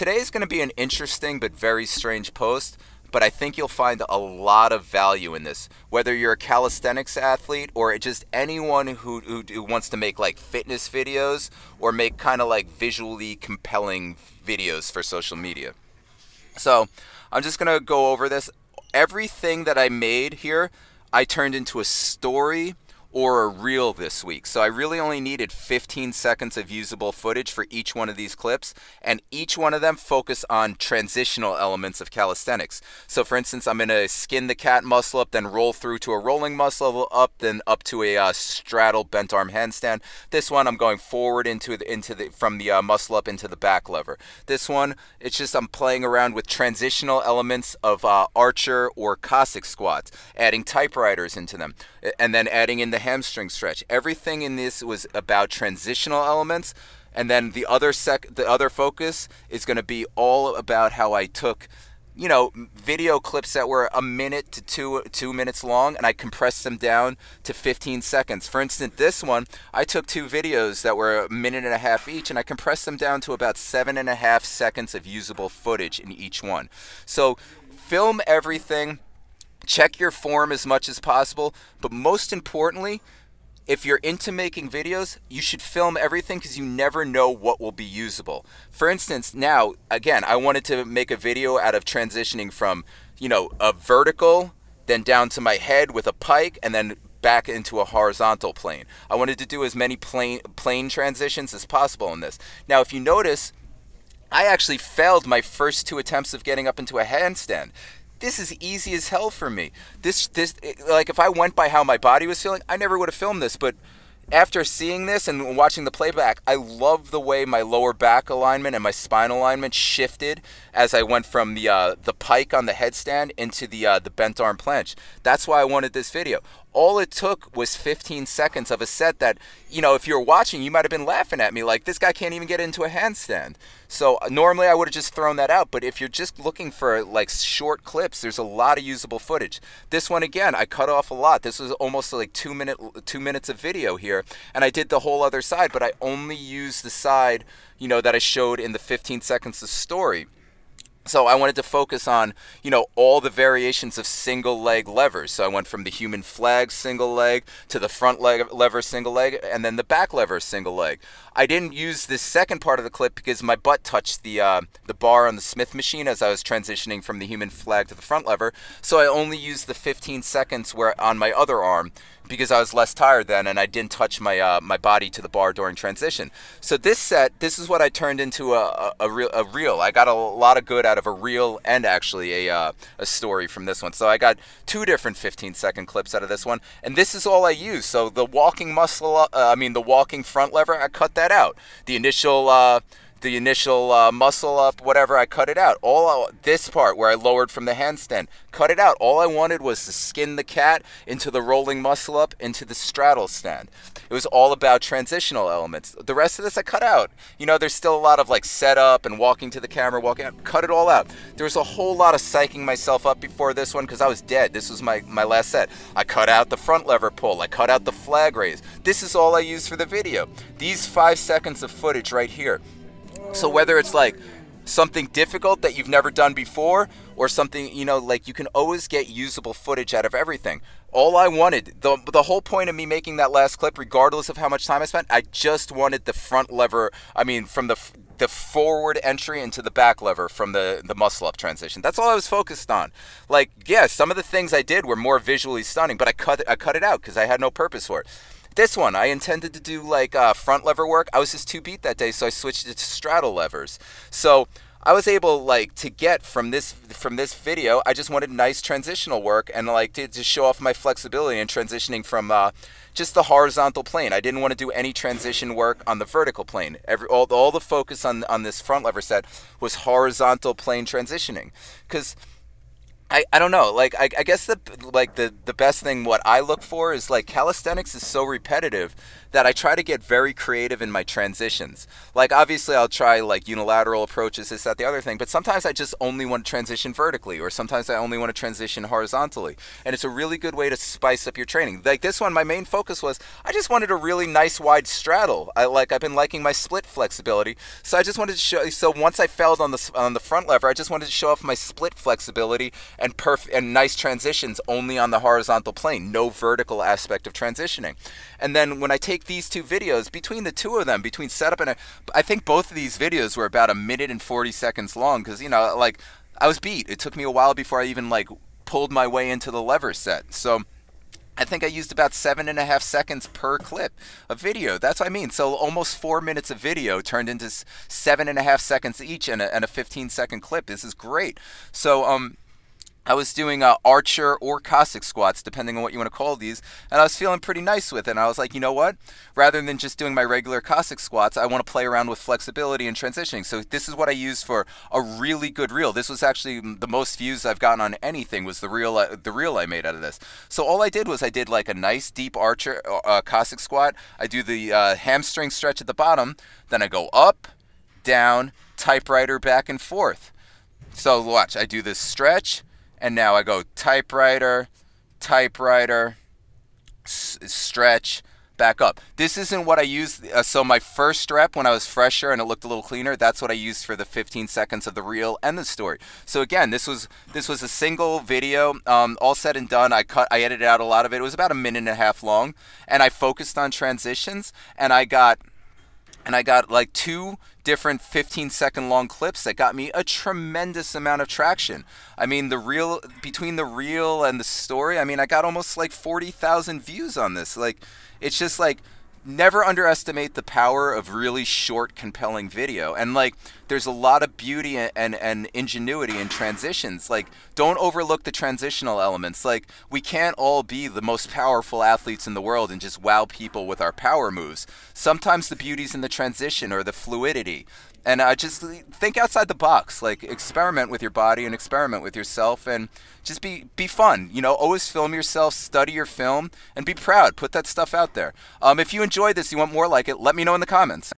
Today is going to be an interesting but very strange post, but I think you'll find a lot of value in this. Whether you're a calisthenics athlete or just anyone who, who, who wants to make like fitness videos or make kind of like visually compelling videos for social media. So I'm just going to go over this. Everything that I made here, I turned into a story or a reel this week. So I really only needed 15 seconds of usable footage for each one of these clips, and each one of them focus on transitional elements of calisthenics. So for instance, I'm going to skin the cat muscle up, then roll through to a rolling muscle up, then up to a uh, straddle bent arm handstand. This one I'm going forward into the, into the from the uh, muscle up into the back lever. This one it's just I'm playing around with transitional elements of uh, archer or Cossack squats, adding typewriters into them, and then adding in the hamstring stretch. Everything in this was about transitional elements, and then the other sec, the other focus is going to be all about how I took, you know, video clips that were a minute to two two minutes long, and I compressed them down to 15 seconds. For instance, this one I took two videos that were a minute and a half each, and I compressed them down to about seven and a half seconds of usable footage in each one. So film everything Check your form as much as possible, but most importantly, if you're into making videos, you should film everything because you never know what will be usable. For instance, now, again, I wanted to make a video out of transitioning from, you know, a vertical, then down to my head with a pike, and then back into a horizontal plane. I wanted to do as many plane, plane transitions as possible in this. Now, if you notice, I actually failed my first two attempts of getting up into a handstand this is easy as hell for me. This this eh, like if I went by how my body was feeling, I never would have filmed this, but after seeing this and watching the playback, I love the way my lower back alignment and my spine alignment shifted as I went from the uh, the pike on the headstand into the uh, the bent arm planche. That's why I wanted this video all it took was 15 seconds of a set that, you know, if you're watching, you might have been laughing at me like this guy can't even get into a handstand. So uh, normally I would have just thrown that out, but if you're just looking for like short clips, there's a lot of usable footage. This one again, I cut off a lot. This was almost like 2 minute 2 minutes of video here, and I did the whole other side, but I only used the side, you know, that I showed in the 15 seconds of story. So I wanted to focus on, you know, all the variations of single leg levers. So I went from the human flag single leg to the front leg lever single leg and then the back lever single leg. I didn't use this second part of the clip because my butt touched the uh, the bar on the Smith machine as I was transitioning from the human flag to the front lever. So I only used the 15 seconds where on my other arm because I was less tired then and I didn't touch my uh, my body to the bar during transition. So this set, this is what I turned into a, a, a, real, a reel. I got a lot of good out of a reel and actually a, uh, a story from this one. So I got two different 15 second clips out of this one and this is all I used. So the walking muscle, uh, I mean the walking front lever, I cut that out. The initial uh, the initial uh, muscle up, whatever, I cut it out. All I, this part where I lowered from the handstand, cut it out. All I wanted was to skin the cat into the rolling muscle up, into the straddle stand. It was all about transitional elements. The rest of this I cut out. You know, there's still a lot of like setup and walking to the camera, walking out, cut it all out. There was a whole lot of psyching myself up before this one because I was dead. This was my, my last set. I cut out the front lever pull, I cut out the flag raise. This is all I used for the video. These five seconds of footage right here so whether it's like something difficult that you've never done before or something, you know, like you can always get usable footage out of everything. All I wanted, the, the whole point of me making that last clip, regardless of how much time I spent, I just wanted the front lever, I mean, from the, the forward entry into the back lever from the, the muscle up transition. That's all I was focused on. Like, yeah, some of the things I did were more visually stunning, but I cut, I cut it out because I had no purpose for it. This one, I intended to do like uh, front lever work. I was just too beat that day, so I switched it to straddle levers. So I was able like to get from this from this video. I just wanted nice transitional work and like to, to show off my flexibility in transitioning from uh, just the horizontal plane. I didn't want to do any transition work on the vertical plane. Every all, all the focus on on this front lever set was horizontal plane transitioning because I, I don't know. Like I, I guess the like the the best thing what I look for is like calisthenics is so repetitive that I try to get very creative in my transitions. Like obviously I'll try like unilateral approaches, this, that, the other thing, but sometimes I just only want to transition vertically or sometimes I only want to transition horizontally. And it's a really good way to spice up your training. Like this one, my main focus was I just wanted a really nice wide straddle. I like I've been liking my split flexibility. So I just wanted to show so once I failed on the on the front lever, I just wanted to show off my split flexibility and perf- and nice transitions only on the horizontal plane, no vertical aspect of transitioning. And then when I take these two videos, between the two of them, between setup and a, I think both of these videos were about a minute and 40 seconds long because you know like I was beat. It took me a while before I even like pulled my way into the lever set. So. I think I used about seven and a half seconds per clip of video. That's what I mean. So almost four minutes of video turned into seven and a half seconds each and a, and a 15 second clip. This is great. So, um, I was doing uh, archer or Cossack squats, depending on what you want to call these, and I was feeling pretty nice with it. And I was like, you know what? Rather than just doing my regular Cossack squats, I want to play around with flexibility and transitioning. So this is what I used for a really good reel. This was actually the most views I've gotten on anything was the reel uh, the reel I made out of this. So all I did was I did like a nice deep archer uh, uh Cossack squat. I do the uh, hamstring stretch at the bottom, then I go up, down, typewriter back and forth. So watch, I do this stretch and now I go typewriter, typewriter, stretch, back up. This isn't what I used. Uh, so my first rep when I was fresher and it looked a little cleaner, that's what I used for the 15 seconds of the reel and the story. So again, this was this was a single video. Um, all said and done, I cut, I edited out a lot of it. It was about a minute and a half long, and I focused on transitions, and I got and I got like two different 15 second long clips that got me a tremendous amount of traction. I mean, the real between the real and the story, I mean, I got almost like 40,000 views on this. Like it's just like never underestimate the power of really short, compelling video. And like, there's a lot of beauty and, and ingenuity in transitions. Like, don't overlook the transitional elements. Like, we can't all be the most powerful athletes in the world and just wow people with our power moves. Sometimes the beauty's in the transition or the fluidity. And I uh, just think outside the box. Like, experiment with your body and experiment with yourself, and just be be fun. You know, always film yourself, study your film, and be proud. Put that stuff out there. Um, if you enjoy this, you want more like it, let me know in the comments.